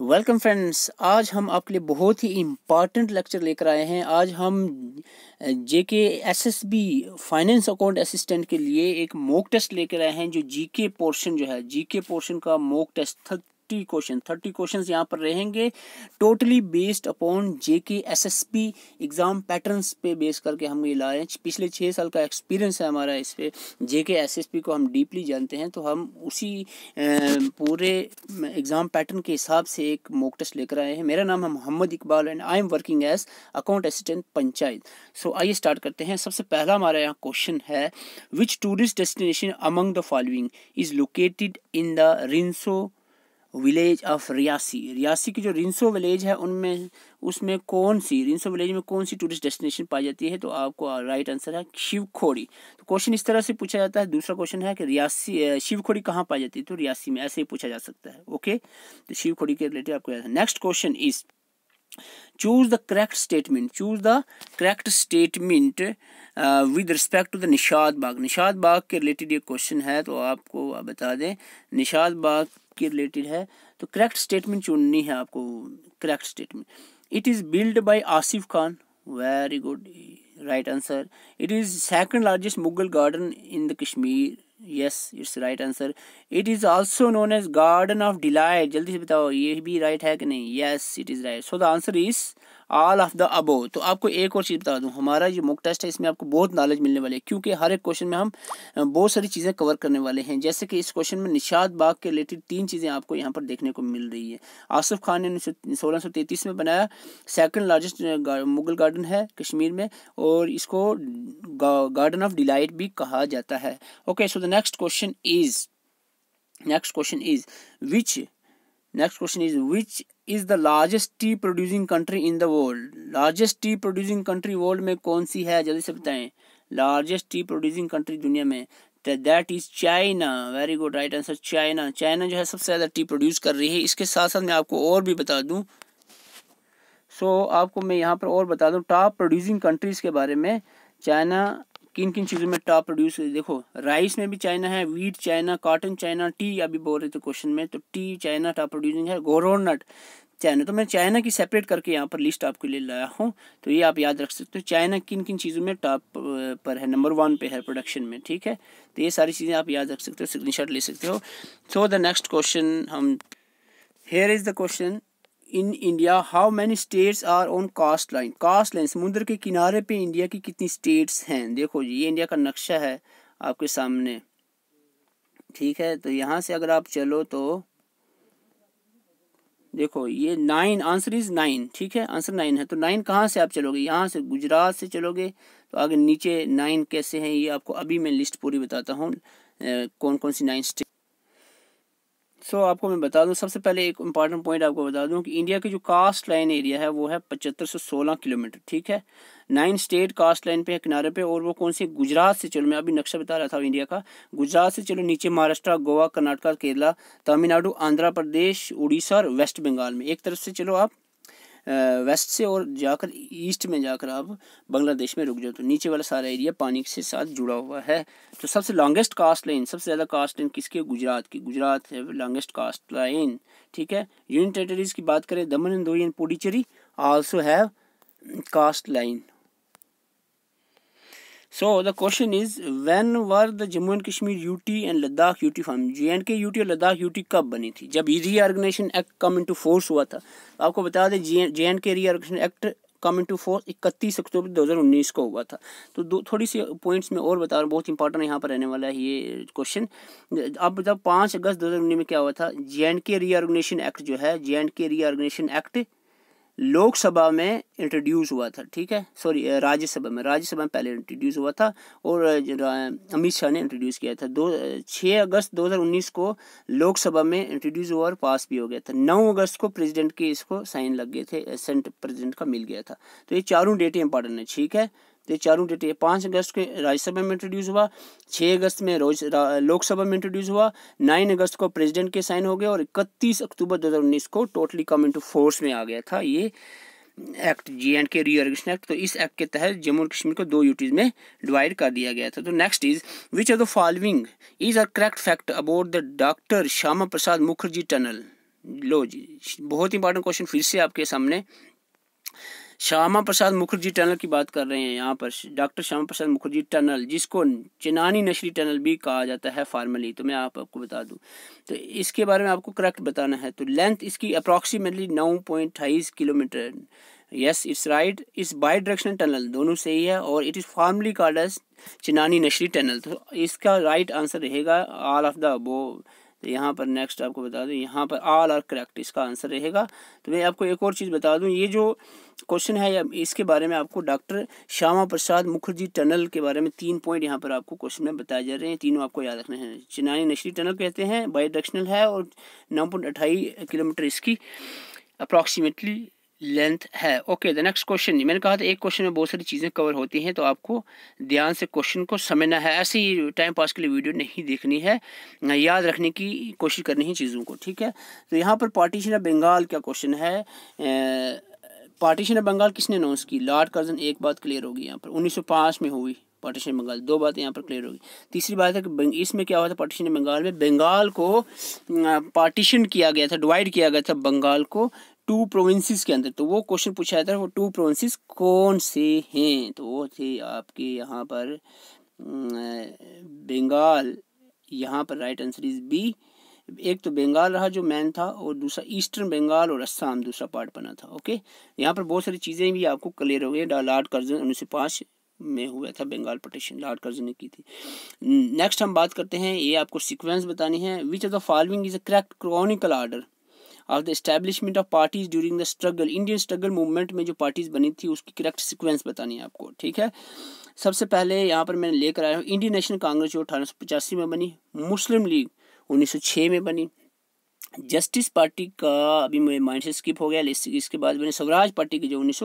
Welcome friends आज हम आपके लिए बहुत ही इम्पॉर्टेंट लेक्चर लेकर आए हैं आज हम J K S S B finance account assistant के लिए एक मॉक टेस्ट लेकर आए हैं जो जी के पोर्शन जो है जी के पोर्शन का mock test thirty question thirty question यहाँ पर रहेंगे totally based upon J K S S P exam patterns पे बेस करके हम ये लाए हैं पिछले छः साल का एक्सपीरियंस है हमारा इस पर जे के एस एस पी को हम डीपली जानते हैं तो हम उसी पूरे एग्ज़ाम पैटर्न के हिसाब से एक मोक टेस्ट लेकर आए हैं मेरा नाम है Mohammad Iqbal and I am working as account assistant panchayat so आइए स्टार्ट करते हैं सबसे पहला हमारा यहाँ क्वेश्चन है which tourist destination among the following is located in the Ransoo village of Reasi Reasi की जो रिंसो विलेज है उनमें उसमें कौन सी रिंसो विलेज में कौन सी टूरिस्ट डेस्टिनेशन पाई जाती है तो आपको राइट आंसर है शिवखोड़ी तो क्वेश्चन इस तरह से पूछा जाता है दूसरा क्वेश्चन है कि रियासी शिवखोड़ी कहाँ पाई जाती है तो रियासी में ऐसे ही पूछा जा सकता है ओके तो शिवखोड़ी के रिलेटेड आपको next question is choose the correct statement choose the correct statement with respect to the Nishat Bagh Nishat Bagh के रिलेटेड ये क्वेश्चन है तो आपको बता दें निषाद बाग के रिलेटेड है तो करेक्ट स्टेटमेंट चुननी है आपको correct statement it is build by Asif Khan very good right answer it is second largest Mughal garden in the Kashmir yes it's right answer it is also known as garden of delight जल्दी से बताओ ये भी right right है कि नहीं yes it is right so the answer is all of the above तो आपको एक और चीज़ बता दूँ हमारा ये मुक टेस्ट है इसमें आपको बहुत नॉलेज मिलने वाली है क्योंकि हर एक क्वेश्चन में हम बहुत सारी चीज़ें कवर करने वाले हैं जैसे कि इस क्वेश्चन में निशाद बाग के रिलेटेड तीन चीज़ें आपको यहाँ पर देखने को मिल रही है आसफ खान ने सोलह सौ में बनाया सेकेंड लार्जेस्ट मुगल गार्डन है कश्मीर में और इसको गार्डन ऑफ डिलइट भी कहा जाता है okay so the next question is next question is which next question is which is the largest tea producing country in the world largest tea producing country world में कौन सी है जल्दी से बताएं लार्जेस्ट टी प्रोड्यूसिंग कंट्री दुनिया में that is China very good right answer China China जो है सबसे ज़्यादा टी प्रोड्यूस कर रही है इसके साथ साथ मैं आपको और भी बता दूँ सो so, आपको मैं यहाँ पर और बता दूँ टॉप प्रोड्यूसिंग कंट्रीज के बारे में चाइना किन किन चीज़ों में टॉप प्रोड्यूस देखो राइस में भी चाइना है wheat China cotton China tea अभी बोल रहे थे क्वेश्चन में तो टी चाइना टॉप प्रोड्यूसिंग है गोरोनट चाइना तो मैं चाइना की सेपरेट करके यहाँ पर लिस्ट आपके लिए लाया हूँ तो ये आप याद रख सकते हो चाइना किन किन चीज़ों में टॉप पर है नंबर वन पे है प्रोडक्शन में ठीक है तो ये सारी चीज़ें आप याद रख सकते हो स्क्रीन ले सकते हो सो द नेक्स्ट क्वेश्चन हम here is the question in India how many states are on coastline coastline समुद्र के किनारे पे इंडिया की कितनी स्टेट्स हैं देखो जी ये इंडिया का नक्शा है आपके सामने ठीक है तो यहाँ से अगर आप चलो तो देखो ये नाइन आंसर इज नाइन ठीक है आंसर नाइन है तो नाइन कहाँ से आप चलोगे यहाँ से गुजरात से चलोगे तो आगे नीचे नाइन कैसे हैं ये आपको अभी मैं लिस्ट पूरी बताता हूँ कौन कौन सी नाइन स्टेट सो so, आपको मैं बता दूं सबसे पहले एक इंपॉर्टेंट पॉइंट आपको बता दूं कि इंडिया की जो कास्ट लाइन एरिया है वो है पचहत्तर सौ सोलह किलोमीटर ठीक है नाइन स्टेट कास्ट लाइन पे है किनारे पे और वो कौन सी गुजरात से चलो मैं अभी नक्शा बता रहा था इंडिया का गुजरात से चलो नीचे महाराष्ट्र गोवा कर्नाटका केरला तमिलनाडु आंध्र प्रदेश उड़ीसा और वेस्ट बंगाल में एक तरफ से चलो आप वेस्ट से और जाकर ईस्ट में जाकर आप बांग्लादेश में रुक जाओ तो नीचे वाला सारा एरिया पानी से साथ जुड़ा हुआ है तो सबसे लॉन्गेस्ट कास्ट लाइन सबसे ज़्यादा कास्ट लाइन किसकी गुजरात की गुजरात है लॉन्गेस्ट कास्ट लाइन ठीक है यूनियन टेरेटरीज की बात करें Daman and Diu and also have coastline so the question is So the Jammu and Kashmir U T and Ladakh U T and J and K U T और Ladakh U T कब बनी थी जब reorganisation act come into force हुआ था आपको बता दें J and K reorganisation act come into force इकतीस अक्टूबर दो हज़ार उन्नीस को हुआ था तो दो थोड़ी सी पॉइंट्स में और बता रहा हूँ बहुत इंपॉर्टेंट यहाँ पर रहने वाला है ये क्वेश्चन आप बताओ पाँच अगस्त दो हज़ार उन्नीस में क्या हुआ था जे एंड के रीआर्गनाइजेशन एक्ट जो है जे एंड के री रीआर्गनाइजेशन एक्ट लोकसभा में इंट्रोड्यूस हुआ था ठीक है सॉरी राज्यसभा में राज्यसभा में पहले इंट्रोड्यूस हुआ था और अमित शाह ने इंट्रोड्यूस किया था दो छः अगस्त 2019 को लोकसभा में इंट्रोड्यूस हुआ और पास भी हो गया था नौ अगस्त को प्रेसिडेंट के इसको साइन लग गए थे सेंट प्रेसिडेंट का मिल गया था तो ये चारों डेटें इंपॉर्टेंट है ठीक है तो ये चारों डेट ये पाँच अगस्त के राज्यसभा में इंट्रोड्यूस हुआ छः अगस्त में लोकसभा में इंट्रोड्यूस हुआ नाइन अगस्त को प्रेसिडेंट के साइन हो गया और इकतीस अक्टूबर 2019 को टोटली कम इंटू फोर्स में आ गया था ये act J and K reorganisation act तो इस एक्ट के तहत जम्मू और कश्मीर को दो यूटीज में डिवाइड कर दिया गया था तो next is which are the following is are correct fact about the doctor Shyama Prasad Mukherjee tunnel लो जी बहुत इंपॉर्टेंट क्वेश्चन फिर से आपके सामने श्यामा प्रसाद मुखर्जी टनल की बात कर रहे हैं यहाँ पर डॉक्टर श्यामा प्रसाद मुखर्जी टनल जिसको चिनानी नशरी टनल भी कहा जाता है फार्मली तो मैं आप आपको बता दूँ तो इसके बारे में आपको करेक्ट बताना है तो लेंथ इसकी अप्रॉक्सीमेटली नौ point kilometre yes it's right इस बाई डायरेक्शनल टनल दोनों सही है और it is formerly called as Chenani Nashri tunnel तो इसका राइट आंसर रहेगा ऑल ऑफ द अबो तो यहाँ पर नेक्स्ट आपको बता दूँ यहाँ पर ऑल आर करेक्ट इसका आंसर रहेगा तो मैं आपको एक और चीज़ बता दूँ ये जो क्वेश्चन है इसके बारे में आपको डॉक्टर श्यामा प्रसाद मुखर्जी टनल के बारे में तीन पॉइंट यहाँ पर आपको क्वेश्चन में बताए जा रहे हैं तीनों आपको याद रखने हैं चिनानी नशरी टनल कहते हैं बाई है और नौ पॉइंट अट्ठाई किलोमीटर इसकी अप्रॉक्सीमेटली लेंथ है ओके द नेक्स्ट क्वेश्चन मैंने कहा था एक क्वेश्चन में बहुत सारी चीज़ें कवर होती हैं तो आपको ध्यान से क्वेश्चन को समझना है ऐसे ही टाइम पास के लिए वीडियो नहीं देखनी है याद रखने की कोशिश करनी है चीज़ों को ठीक है तो यहाँ पर पार्टीशन ऑफ बंगाल का क्वेश्चन है ए, पार्टीशन ऑफ बंगाल किसने अनाउंस की लॉर्ड कर्जन एक बात क्लियर होगी यहाँ पर उन्नीस में हुई पार्टीशन बंगाल दो बातें यहाँ पर क्लियर होगी तीसरी बात है कि इसमें क्या हुआ था पार्टीशन बंगाल में बंगाल को पार्टीशन किया गया था डिवाइड किया गया था बंगाल को टू प्रोविंसेस के अंदर तो वो क्वेश्चन पूछा जाता है वो टू प्रोविंसेस कौन से हैं तो वो थे आपके यहाँ पर बंगाल यहाँ पर राइट आंसर इज बी एक तो बंगाल रहा जो मैन था और दूसरा ईस्टर्न बंगाल और असम दूसरा पार्ट बना था ओके यहाँ पर बहुत सारी चीज़ें भी आपको क्लियर हो गई लॉर्ड कर्जन उन्नीस सौ पाँच में हुआ था बंगाल पटिशन लॉर्ड कर्जन ने की थी नेक्स्ट हम बात करते हैं ये आपको सीक्वेंस बतानी है which of the following is a correct chronicle order of the establishment of parties during the struggle Indian struggle movement में जो पार्टीज बनी थी उसकी करेक्ट सिक्वेंस बतानी है आपको ठीक है सबसे पहले यहाँ पर मैंने लेकर आया हूँ इंडियन नेशनल कांग्रेस जो अठारह में बनी मुस्लिम लीग 1906 में बनी जस्टिस पार्टी का अभी माइंड से स्किप हो गया इसके बाद मैंने स्वराज पार्टी की जो उन्नीस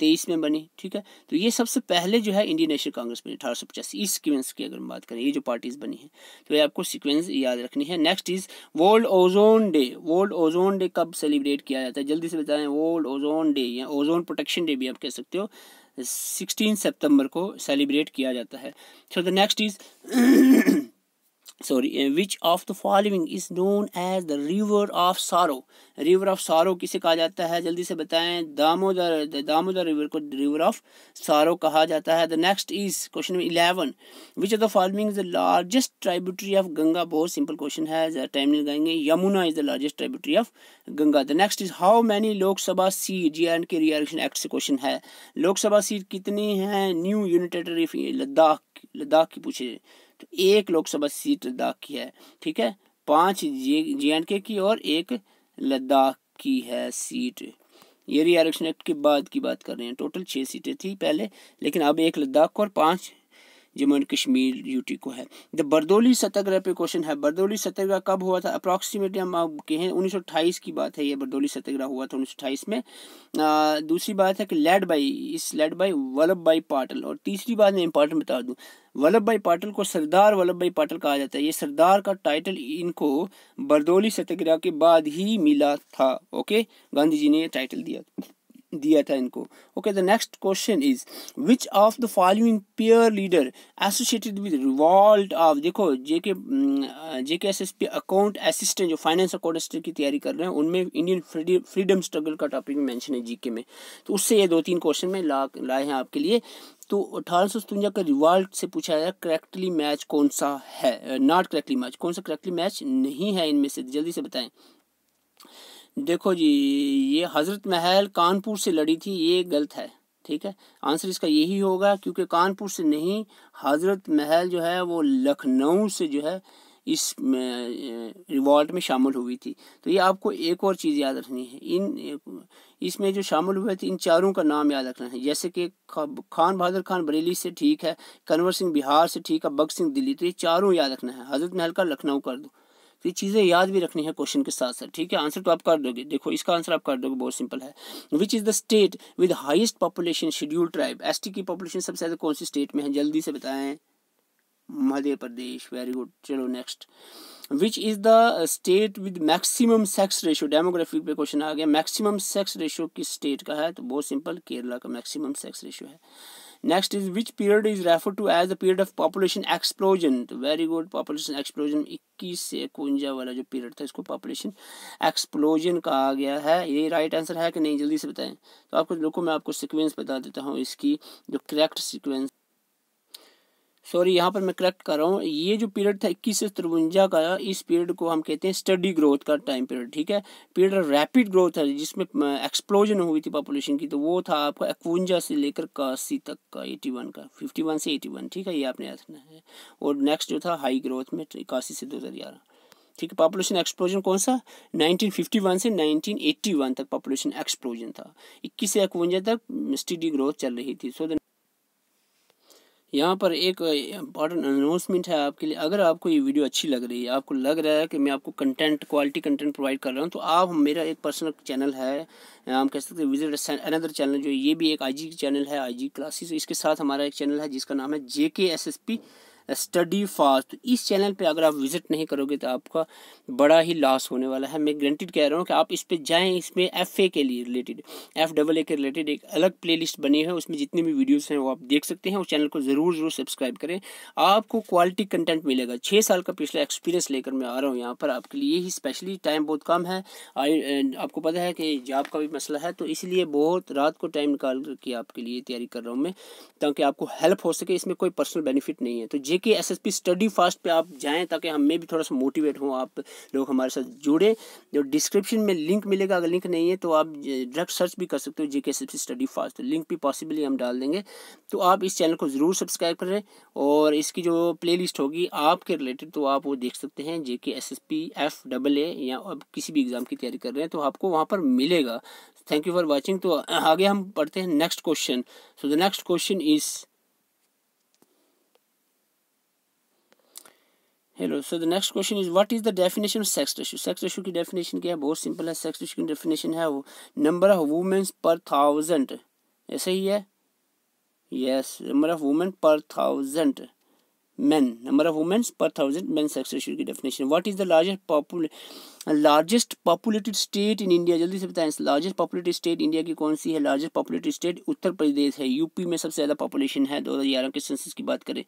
तेईस में बनी ठीक है तो ये सबसे पहले जो है इंडियन नेशनल कांग्रेस बनी अठारह सौ पचासी इस सिक्वेंस की अगर हम बात करें ये जो पार्टीज बनी है तो ये आपको सिक्वेंस याद रखनी है next is world ozone day world ozone day कब सेलिब्रेट किया जाता है जल्दी से बताएं वर्ल्ड ओजोन डे या ओजोन प्रोटेक्शन डे भी आप कह सकते हो सिक्सटीन सेप्टेम्बर को सेलिब्रेट किया जाता है so the next is sorry which of the following is known as the river of sorrow river of sorrow किसे कहा जाता है जल्दी से बताएं दामोदर दामोदर रिवर को रिवर ऑफ सारो कहा जाता है the next is question number eleven which of the following is the largest tributary of Ganga बहुत सिंपल क्वेश्चन है टाइम नहीं लगाएंगे Yamuna is the largest tributary of Ganga the next is how many Lok Sabha seat J and K reaction act से question है Lok Sabha seat कितनी है new यूनिटेटरी Ladakh Ladakh की पूछे तो एक लोकसभा सीट लद्दाख की है ठीक है पांच जे एंड के की और एक लद्दाख की है सीट ये री आरक्षण एक्ट के बाद की बात कर रहे हैं टोटल छः सीटें थी पहले लेकिन अब एक लद्दाख और पांच जम्मू एंड कश्मीर यूटी को है द बरदोली सत्याग्रह पे क्वेश्चन है बरदोली सत्याग्रह कब हुआ था अप्रॉक्सीमेटली हम आप कहें उन्नीस की बात है ये बरदोली सत्याग्रह हुआ था उन्नीस में आ, दूसरी बात है कि लेड बाई इस लेड बाई वल्लभ भाई पाटिल और तीसरी बात मैं इंपॉर्टेंट बता दूँ वल्लभ भाई पाटिल को सरदार वल्लभ भाई पाटिल कहा जाता है ये सरदार का टाइटल इनको बरदोली सत्याग्रह के बाद ही मिला था ओके गांधी जी ने यह टाइटल दिया दिया था इनको okay the next question is which of the following pair leader associated with revolt of देखो JK JK S S P account assistant जो फाइनेंस अकाउंट की तैयारी कर रहे हैं उनमें इंडियन फ्रीडम स्ट्रगल का टॉपिक मैंशन है जीके में तो उससे ये दो तीन क्वेश्चन में ला लाए हैं आपके लिए तो अठारह सौ सतवंजा का रिवॉल्ट से पूछा जाए करेक्टली मैच कौन सा है नॉट करेक्टली मैच कौन सा करेक्टली मैच नहीं है इनमें से जल्दी से बताएं देखो जी ये हज़रत महल कानपुर से लड़ी थी ये गलत है ठीक है आंसर इसका यही होगा क्योंकि कानपुर से नहीं हज़रत महल जो है वो लखनऊ से जो है इस रिवॉल्ट में शामिल हुई थी तो ये आपको एक और चीज़ याद रखनी है इन इसमें जो शामिल हुए थे इन चारों का नाम याद रखना है जैसे कि खान बहादुर खान बरेली से ठीक है कन्वर सिंह बिहार से ठीक है बग सिंह दिल्ली तो ये चारों याद रखना है हज़रत महल का लखनऊ कर दो तो ये चीज़ें याद भी रखनी है क्वेश्चन के साथ साथ ठीक है आंसर तो आप कर दोगे देखो इसका आंसर आप कर दोगे बहुत सिंपल है which is the state with highest population schedule tribes की पॉपुलेशन सबसे ज़्यादा कौन सी स्टेट में है जल्दी से बताएं मध्य प्रदेश वेरी गुड चलो next which is the state with maximum sex ratio demography पे क्वेश्चन आ गया मैक्सिमम सेक्स रेशो किस स्टेट का है तो बहुत सिंपल केरला का मैक्सिमम सेक्स रेशो है next is which period is refer to as the period of population explosion very good population explosion इक्कीस से इकवंजा वाला जो पीरियड था इसको पॉपुलेशन एक्सप्लोजन कहा गया है ये राइट right आंसर है कि नहीं जल्दी से बताएं तो आपको रुको मैं आपको सिक्वेंस बता देता हूँ इसकी जो करेक्ट सिक्वेंस सॉरी यहाँ पर मैं करेक्ट कर रहा हूँ ये जो पीरियड था इक्कीस से तिरवंजा का इस पीरियड को हम कहते हैं स्टडी ग्रोथ का टाइम पीरियड ठीक है पीरियड रैपिड ग्रोथ है जिसमें एक्सप्लोजन हुई थी पॉपुलेशन की तो वो था आपका इकवंजा से लेकर कासी तक का एटी वन का फिफ्टी वन से एटी वन ठीक है ये आपने याद रखना है और नेक्स्ट जो था हाई ग्रोथ में इक्यासी तो से दो हज़ार ग्यारह ठीक है पॉपुलेशन एक्सप्लोजन कौन सा 1951 से 1981 तक पॉपुलेशन एक्सप्लोजन था 21 से इकवंजा तक स्टडी ग्रोथ चल रही थी सो so यहाँ पर एक इम्पॉर्टेंट अनाउंसमेंट है आपके लिए अगर आपको ये वीडियो अच्छी लग रही है आपको लग रहा है कि मैं आपको कंटेंट क्वालिटी कंटेंट प्रोवाइड कर रहा हूँ तो आप मेरा एक पर्सनल चैनल है हम कह सकते हैं विजिट अनदर चैनल जो ये भी एक आईजी चैनल है आईजी क्लासेस इसके साथ हमारा एक चैनल है जिसका नाम है J K S S P study fast तो इस चैनल पे अगर आप विज़िट नहीं करोगे तो आपका बड़ा ही लॉस होने वाला है मैं ग्रंटेड कह रहा हूँ कि आप इस पर जाएँ इसमें एफ ए के लिए रिलेटेड एफ डबल ए के रिलेटेड एक अलग प्ले लिस्ट बनी है उसमें जितने भी वीडियोज़ हैं वो आप देख सकते हैं उस चैनल को ज़रूर ज़रूर सब्सक्राइब करें आपको क्वालिटी कंटेंट मिलेगा छः साल का पिछला एक्सपीरियंस लेकर मैं आ रहा हूँ यहाँ पर आपके लिए ही स्पेशली टाइम बहुत कम है आपको पता है कि जॉब का भी मसला है तो इसलिए बहुत रात को टाइम निकाल के आपके लिए तैयारी कर रहा हूँ मैं ताकि आपको हेल्प हो सके इसमें कोई पर्सनल बेनिफिट नहीं है तो J JK K S S P study fast पे आप जाएँ ताकि हमें भी थोड़ा सा मोटिवेट हूँ आप लोग हमारे साथ जुड़ें जो डिस्क्रिप्शन में लिंक मिलेगा अगर लिंक नहीं है तो आप डायरेक्ट सर्च भी कर सकते हो JK S S P study fast link भी पॉसिबली हम डाल देंगे तो आप इस चैनल को ज़रूर सब्सक्राइब करें और इसकी जो प्ले लिस्ट होगी आपके रिलेटेड तो आप वो देख सकते हैं J K S S P F double A या अब किसी भी एग्ज़ाम की तैयारी कर रहे हैं तो आपको वहाँ पर मिलेगा थैंक यू फॉर वॉचिंग तो आगे हम पढ़ते हैं next question so the next question is hello so the next question is what is the definition of sex ratio sex ratio की डेफिनेशन क्या है बहुत सिंपल है सेक्स रेशो की डेफिनेशन है वो number of womens per thousand ऐसे ही है yes number of women per thousand number of womens per thousand man sex sex की definition what is the largest population largest populated state in India जल्दी से बताएं largest populated state India की कौन सी है largest populated state Uttar Pradesh है UP में सबसे ज़्यादा पॉपुलेशन है दो हज़ार ग्यारह के सेंसस की बात करें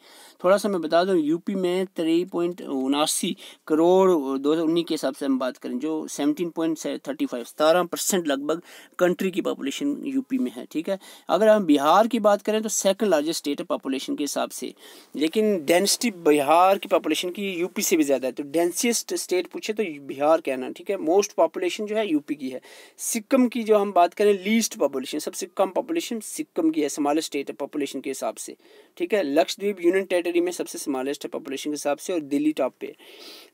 थोड़ा सा मैं बता दूँ यूपी में थ्री पॉइंट उनासी करोड़ दो हज़ार उन्नीस के हिसाब से हम बात करें जो सेवनटीन पॉइंट थर्टी फाइव सतारह परसेंट लगभग कंट्री की पॉपुलेशन यूपी में है ठीक है अगर हम बिहार की बात करें तो सेकेंड लार्जेस्ट स्टेट है पॉपुलेशन के हिसाब से लेकिन डेंसिटी बिहार की पॉपुलेशन की यूपी से भी ज़्यादा है तो डेंसीस्ट स्टेट पूछे तो बिहार कहना ठीक है मोस्ट पॉपुलेशन जो है यूपी की है सिक्किम की जो हम बात करें लीस्ट पॉपुलेशन सबसे कम पॉपुलेशन सिक्किम की है स्मॉलेस्ट स्टेट है पॉपुलेशन के हिसाब से ठीक है लक्षद्वीप यूनियन टेरेटरी में सबसे स्मॉलेस्ट है पॉपुलेशन के हिसाब से और दिल्ली टॉप पे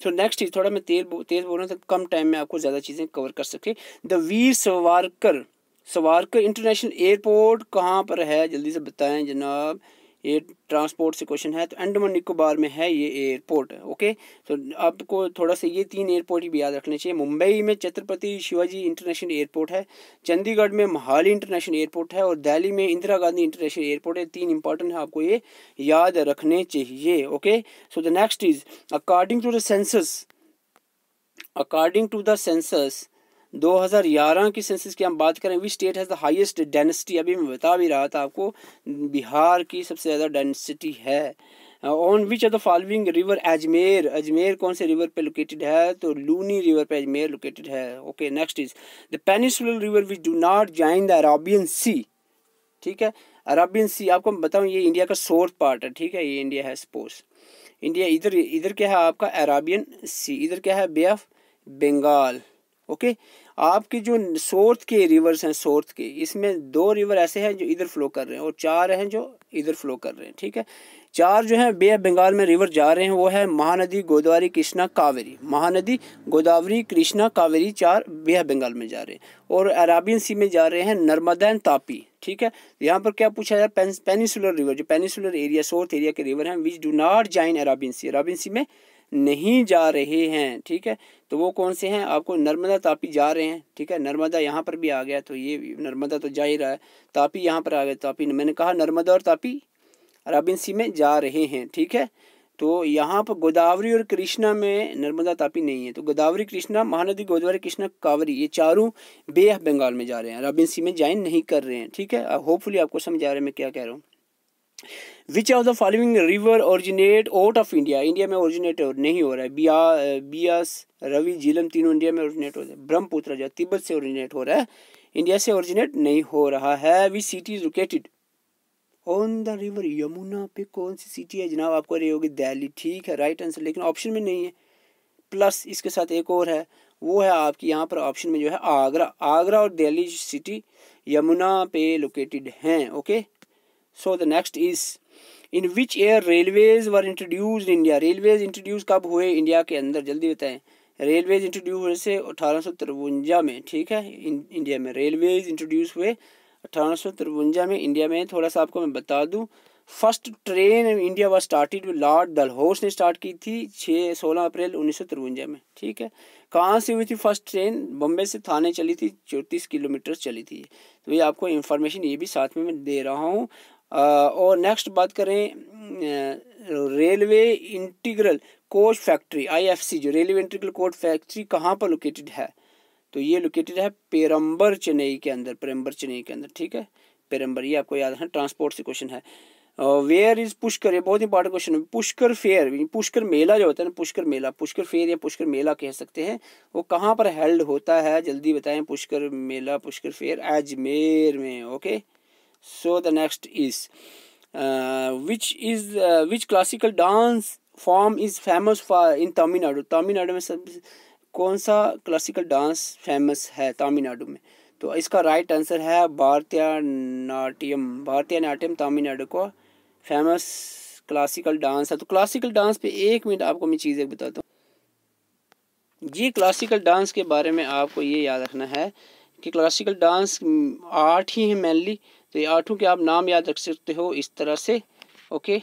सो नेक्स्ट चीज़ थोड़ा मैं तेज तेज बोल रहा हूँ तो कम टाइम में आपको ज़्यादा चीज़ें कवर कर सके the Veer Savarkar Savarkar international airport कहाँ पर है जल्दी से बताएं जनाब ये ट्रांसपोर्ट से क्वेश्चन है तो अंडमान निकोबार में है ये एयरपोर्ट ओके तो आपको थोड़ा सा ये तीन एयरपोर्ट भी याद रखने चाहिए मुंबई में छत्रपति शिवाजी इंटरनेशनल एयरपोर्ट है चंडीगढ़ में महाली इंटरनेशनल एयरपोर्ट है और दिल्ली में इंदिरा गांधी इंटरनेशनल एयरपोर्ट है तीन इंपॉर्टेंट है आपको ये याद रखने चाहिए okay so the next is according to the census according to the census 2011 की सेंसिस की हम बात करें which state has the highest density अभी मैं बता भी रहा था आपको बिहार की सबसे ज़्यादा डेंसिटी है on which are the following river Ajmer Ajmer कौन से रिवर पे लोकेटेड है तो लूनी रिवर पे अजमेर लोकेटेड है okay next is the peninsular river which do not join the Arabian sea ठीक है अराबियन सी आपको मैं बताऊँ ये इंडिया का सोर्थ पार्ट है ठीक है ये इंडिया है सपोज इंडिया इधर इधर क्या है आपका अराबियन सी इधर क्या है bay of Bengal okay okay? आपकी जो सोर्थ के रिवर्स हैं सोर्थ के इसमें दो रिवर ऐसे हैं जो इधर फ्लो कर रहे हैं और चार हैं जो इधर फ्लो कर रहे हैं ठीक है चार जो है बे बंगाल में रिवर जा रहे हैं वो है महानदी गोदावरी कृष्णा कावेरी महानदी गोदावरी कृष्णा कावेरी चार बे बंगाल में जा रहे हैं और अराबियन सी में जा रहे हैं नर्मदा एंड तापी ठीक है यहाँ पर क्या पूछा जाए पेनिसुलर रिवर जो पेनिसुलर एरिया सोर्थ एरिया के रिवर हैं which do not join Arabian sea Arabian sea में नहीं जा रहे हैं ठीक है तो वो कौन से हैं आपको नर्मदा तापी जा रहे हैं ठीक है नर्मदा यहाँ पर भी आ गया तो ये नर्मदा तो जा ही रहा है तापी यहाँ पर आ गया तापी मैंने कहा नर्मदा और तापी अराबिन सी में जा रहे हैं ठीक है तो यहाँ पर गोदावरी और कृष्णा में नर्मदा तापी नहीं है तो गोदावरी कृष्णा महानदी गोदावरी कृष्णा कावरी ये चारों बेह बंगाल में जा रहे हैं अराबिन सी में ज्वाइन नहीं कर रहे हैं ठीक है होपफुली आपको समझ आ रहे हैं मैं क्या कह रहा हूँ which of the following river originate out of India India में ओरिजिनेट नहीं हो रहा है बिया बियास रवि झीलम तीनों इंडिया में ओरिजिनेट हो रहा है ब्रह्मपुत्र जो तिब्बत से ओरिजिनेट हो रहा है इंडिया से ओरिजिनेट नहीं हो रहा है which city is located on the river Yamuna पे कौन सी सिटी है जनाब आपको रही होगी दिल्ली ठीक है राइट आंसर लेकिन ऑप्शन में नहीं है प्लस इसके साथ एक और है वो है आपकी यहाँ पर ऑप्शन में जो है आगरा आगरा और दिल्ली सिटी यमुना पे लोकेटेड हैं okay so the next is in which year railways were introduced India railways introduce कब हुए इंडिया के अंदर जल्दी बताएं रेलवेज इंट्रोड्यूस हुए से अठारह में ठीक है इन, इंडिया में रेलवेज इंट्रोड्यूस हुए अठारह में इंडिया में थोड़ा सा आपको मैं बता दूं first train India was started lord Dalhousie ने स्टार्ट की थी छः सोलह अप्रैल उन्नीस में ठीक है कहाँ से हुई थी फर्स्ट ट्रेन बम्बे से थाने चली थी चौंतीस किलोमीटर चली थी तो ये आपको इन्फॉर्मेशन ये भी साथ में मैं दे रहा हूँ और नेक्स्ट बात करें railway integral coach factory IFC जो रेलवे इंटीग्रल कोच फैक्ट्री कहाँ पर लोकेटेड है तो ये लोकेटेड है पेरम्बर चेन्नई के अंदर पेरम्बर चेन्नई के अंदर ठीक है पेरम्बर ये आपको याद रखना ट्रांसपोर्ट से क्वेश्चन है वेयर इज पुष्कर ये बहुत इंपॉर्टेंट क्वेश्चन है पुष्कर फेयर पुष्कर मेला जो होता है ना पुष्कर मेला पुष्कर फेयर या पुष्कर मेला कह सकते हैं वो कहाँ पर हेल्ड होता है जल्दी बताएं पुष्कर मेला पुष्कर फेयर अजमेर में okay so the next is uh, which is uh, which classical dance form is famous for in tamil nadu tamil nadu में सब कौन सा क्लासिकल डांस फेमस है तमिलनाडु में तो इसका राइट आंसर है भारतीय नाट्यम भारतीय नाट्यम तमिलनाडु का को फेमस क्लासिकल डांस है तो क्लासिकल डांस पे एक मिनट आपको मैं चीज़ें बताता हूँ जी क्लासिकल डांस के बारे में आपको ये याद रखना है कि क्लासिकल डांस आर्ट ही है मेनली तो ये आठों के आप नाम याद रख सकते हो इस तरह से ओके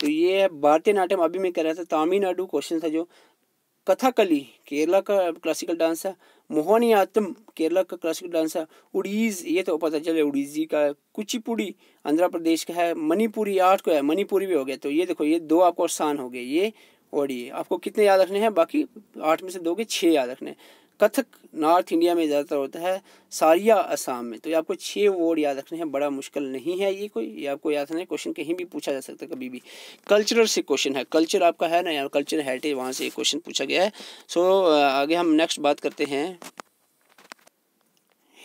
तो ये है भारतीय नाट्यम अभी मैं कह रहा था तमिलनाडु क्वेश्चन था जो कथाकली केरला का क्लासिकल डांस है मोहनी आतम केरला का क्लासिकल डांस है उड़ीज ये तो पता चले उड़ीजी का कुचिपुड़ी आंध्र प्रदेश का है मणिपुरी आठ को है मणिपुरी भी हो गया तो ये देखो ये दो आपको आसान हो गए ये और ये आपको कितने याद रखने हैं बाकी आठ में से दो के छः याद रखने हैं कथक नॉर्थ इंडिया में ज़्यादातर होता है सारिया असम में तो ये आपको छः वर्ड याद रखने हैं बड़ा मुश्किल नहीं है ये कोई ये आपको याद रखना क्वेश्चन कहीं भी पूछा जा सकता है कभी भी कल्चरल से क्वेश्चन है कल्चर आपका है ना यार कल्चर हेरिटेज वहाँ से क्वेश्चन पूछा गया है सो so, आगे हम नेक्स्ट बात करते हैं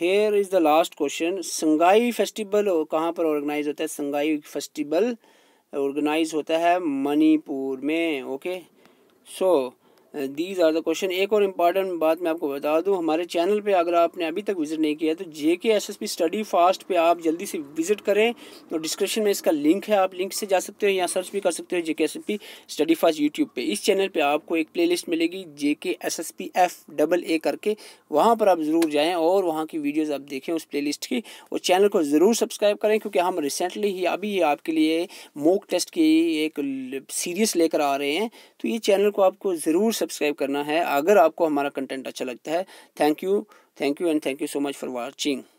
here is the last question Sangai festival कहाँ पर ऑर्गेनाइज होता है संगाई फेस्टिवल ऑर्गेनाइज होता है मणिपुर में okay so so, these are the question एक और इम्पॉर्टेंट बात मैं आपको बता दूं हमारे चैनल पे अगर आपने अभी तक विजिट नहीं किया तो J K S S P study fast पे आप जल्दी से विजिट करें तो डिस्क्रिप्शन में इसका लिंक है आप लिंक से जा सकते हो या सर्च भी कर सकते हो J K S S P study fast YouTube पे इस चैनल पे आपको एक प्ले लिस्ट मिलेगी J K S S P F double A करके वहाँ पर आप ज़रूर जाएँ और वहाँ की वीडियोज़ आप देखें उस प्ले लिस्ट की और चैनल को ज़रूर सब्सक्राइब करें क्योंकि हम रिसेंटली ही अभी आपके लिए मोक टेस्ट की एक सीरीज़ लेकर आ रहे हैं तो ये चैनल को आपको ज़रूर सब्सक्राइब करना है अगर आपको हमारा कंटेंट अच्छा लगता है thank you thank you and thank you so much for watching